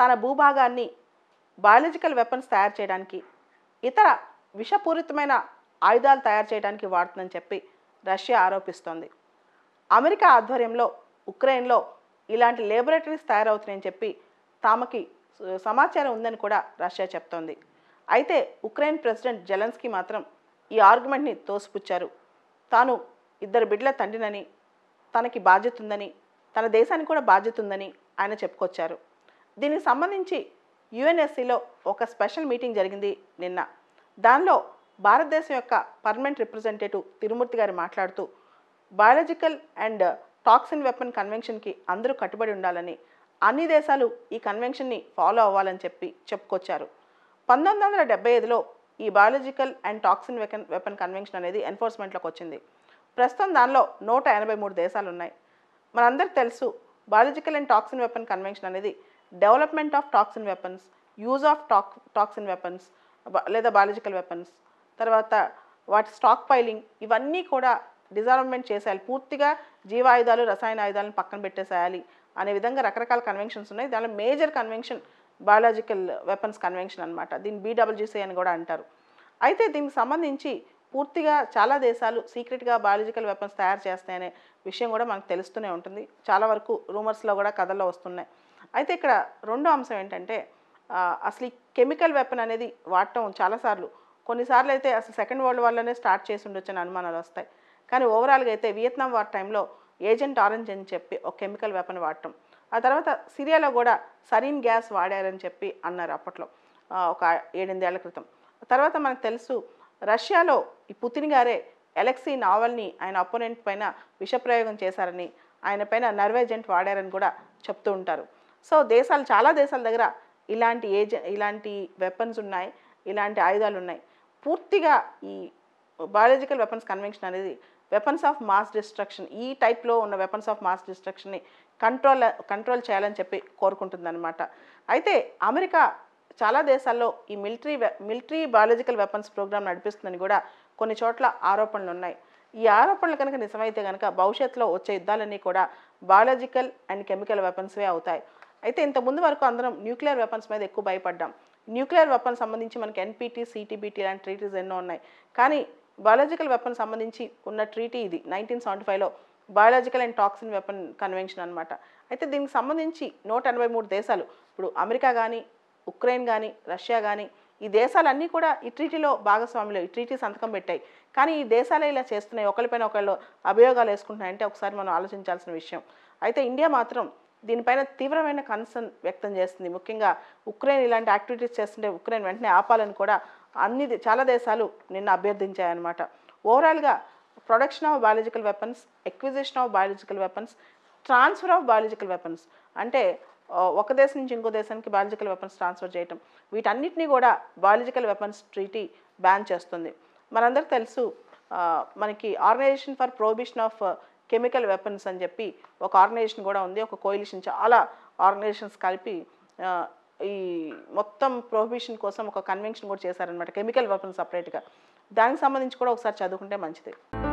తన భూభాగాన్ని biological weapons తయారు చేయడానికి ఇతర విషపూరితమైన ఆయుధాలు తయారు చేయడానికి వాడుతుందని చెప్పి రష్యా ఆరోపిస్తోంది అమెరికా ఆధ్వర్యంలో ఉక్రెయిన్లో ఇలాంటి లేబొరేటరీస్ తయారవుతున్నాయని చెప్పి తామకి సమాచారం ఉందని కూడా రష్యా చెప్తోంది అయితే ఉక్రెయిన్ ప్రెసిడెంట్ జెలెన్స్కీ మాత్రం ఈ ఆర్గ్యుమెంట్ని తోసిపుచ్చారు తాను ఇద్దరు బిడ్డల తండ్రినని తనకి బాధ్యత ఉందని తన దేశానికి కూడా బాధ్యత ఉందని ఆయన చెప్పుకొచ్చారు దీనికి సంబంధించి యుఎన్ఎస్సిలో ఒక స్పెషల్ మీటింగ్ జరిగింది నిన్న దానిలో భారతదేశం యొక్క పర్మనెంట్ రిప్రజెంటేటివ్ తిరుమూర్తి గారు మాట్లాడుతూ బయాలజికల్ అండ్ టాక్సిన్ వెపన్ కన్వెన్షన్కి అందరూ కట్టుబడి ఉండాలని అన్ని దేశాలు ఈ కన్వెన్షన్ని ఫాలో అవ్వాలని చెప్పి చెప్పుకొచ్చారు పంతొమ్మిది వందల డెబ్బై ఐదులో ఈ biological and toxin weapon weapon convention అనేది ఎన్ఫోర్స్మెంట్లోకి వచ్చింది ప్రస్తుతం దానిలో నూట ఎనభై మూడు దేశాలు ఉన్నాయి మనందరికి తెలుసు biological and toxin weapon convention అనేది development of toxin weapons use of tox toxin weapons లేదా బయాలజికల్ వెపన్స్ తర్వాత వాటి స్టాక్ పైలింగ్ ఇవన్నీ కూడా డిజార్మెంట్ చేసేయాలి పూర్తిగా జీవాయుధాలు రసాయన ఆయుధాలను పక్కన పెట్టేసేయాలి అనే విధంగా రకరకాల కన్వెన్షన్స్ ఉన్నాయి దానిలో major convention biological weapons convention అనమాట దీన్ని బీడబ్ల్యూసీ అని కూడా అంటారు అయితే దీనికి సంబంధించి పూర్తిగా చాలా దేశాలు సీక్రెట్గా బయాలజికల్ వెపన్స్ తయారు చేస్తాయనే విషయం కూడా మనకు తెలుస్తూనే ఉంటుంది చాలా వరకు రూమర్స్లో కూడా కథల్లో వస్తున్నాయి అయితే ఇక్కడ రెండో అంశం ఏంటంటే అసలు ఈ కెమికల్ వెపన్ అనేది వాడటం చాలాసార్లు కొన్నిసార్లు అయితే అసలు సెకండ్ వరల్డ్ వార్లోనే స్టార్ట్ చేసి ఉండొచ్చు అని అనుమానాలు వస్తాయి కానీ ఓవరాల్గా అయితే వియత్నాం వార్ టైంలో ఏజెంట్ ఆరెంజ్ అని చెప్పి ఒక కెమికల్ వెపన్ వాడటం ఆ తర్వాత సిరియాలో కూడా సరీన్ గ్యాస్ వాడారని చెప్పి అన్నారు అప్పట్లో ఒక ఏళ్ళ క్రితం తర్వాత మనకు తెలుసు రష్యాలో ఈ పుతిన్ గారే ఎలక్సీ నావల్ని ఆయన అపోనెంట్ పైన విషప్రయోగం చేశారని ఆయన పైన నర్వేజెంట్ వాడారని కూడా చెప్తూ ఉంటారు సో దేశాలు చాలా దేశాల దగ్గర ఇలాంటి ఏజ ఇలాంటి వెపన్స్ ఉన్నాయి ఇలాంటి ఆయుధాలు ఉన్నాయి పూర్తిగా ఈ బయాలజికల్ వెపన్స్ కన్వెన్షన్ అనేది వెపన్స్ ఆఫ్ మాస్ డిస్ట్రక్షన్ ఈ టైప్లో ఉన్న వెపన్స్ ఆఫ్ మాస్ డిస్ట్రక్షన్ని కంట్రోల్ కంట్రోల్ చేయాలని చెప్పి కోరుకుంటుందన్నమాట అయితే అమెరికా చాలా దేశాల్లో ఈ military military biological weapons programme నడిపిస్తుందని కూడా కొన్ని చోట్ల ఆరోపణలు ఉన్నాయి ఈ ఆరోపణలు కనుక నిజమైతే కనుక భవిష్యత్తులో వచ్చే యుద్ధాలన్నీ కూడా బయాలజికల్ అండ్ కెమికల్ వెపన్స్వే అవుతాయి అయితే ఇంతకుముందు వరకు అందరం న్యూక్లియర్ వెపన్స్ మీద ఎక్కువ భయపడ్డాం న్యూక్లియర్ వెపన్స్ సంబంధించి మనకి ఎన్పీటీ సిటీబీటీ లాంటి ట్రీటీస్ ఎన్నో ఉన్నాయి కానీ బయాలజికల్ వెపన్ సంబంధించి ఉన్న ట్రీటీ ఇది నైన్టీన్ సెవెంటీ ఫైవ్లో biological and toxin weapon convention అనమాట అయితే దీనికి సంబంధించి నూట ఎనభై మూడు దేశాలు ఇప్పుడు అమెరికా కానీ ఉక్రెయిన్ కానీ రష్యా కానీ ఈ దేశాలన్నీ కూడా ఈ ట్రీటీలో భాగస్వాములు ఈ ట్రీటీ సంతకం పెట్టాయి కానీ ఈ దేశాలే ఇలా చేస్తున్నాయి ఒకరిపైన ఒకళ్ళు అభియోగాలు వేసుకుంటున్నాయంటే ఒకసారి మనం ఆలోచించాల్సిన విషయం అయితే ఇండియా మాత్రం దీనిపైన తీవ్రమైన కన్సర్న్ వ్యక్తం చేస్తుంది ముఖ్యంగా ఉక్రెయిన్ ఇలాంటి యాక్టివిటీస్ చేస్తుంటే ఉక్రెయిన్ వెంటనే ఆపాలని కూడా అన్ని చాలా దేశాలు నిన్న అభ్యర్థించాయన్నమాట ఓవరాల్గా production of biological weapons acquisition of biological weapons transfer of biological weapons అంటే ఒక దేశం నుంచి ఇంకో దేశానికి బయాలజికల్ వెపన్స్ ట్రాన్స్ఫర్ చేయటం వీటన్నిటినీ కూడా బయాలజికల్ వెపన్స్ ట్రీటీ బ్యాన్ చేస్తుంది మనందరూ తెలుసు మనకి organisation for prohibition of chemical weapons అని చెప్పి ఒక ఆర్గనైజేషన్ కూడా ఉంది ఒక కోయిలిషన్ చాలా ఆర్గనైజేషన్స్ కలిపి ఈ మొత్తం ప్రొహిబిషన్ కోసం ఒక కన్వెన్షన్ కూడా చేశారనమాట కెమికల్ వెపన్స్ సపరేట్గా దానికి సంబంధించి కూడా ఒకసారి చదువుకుంటే మంచిది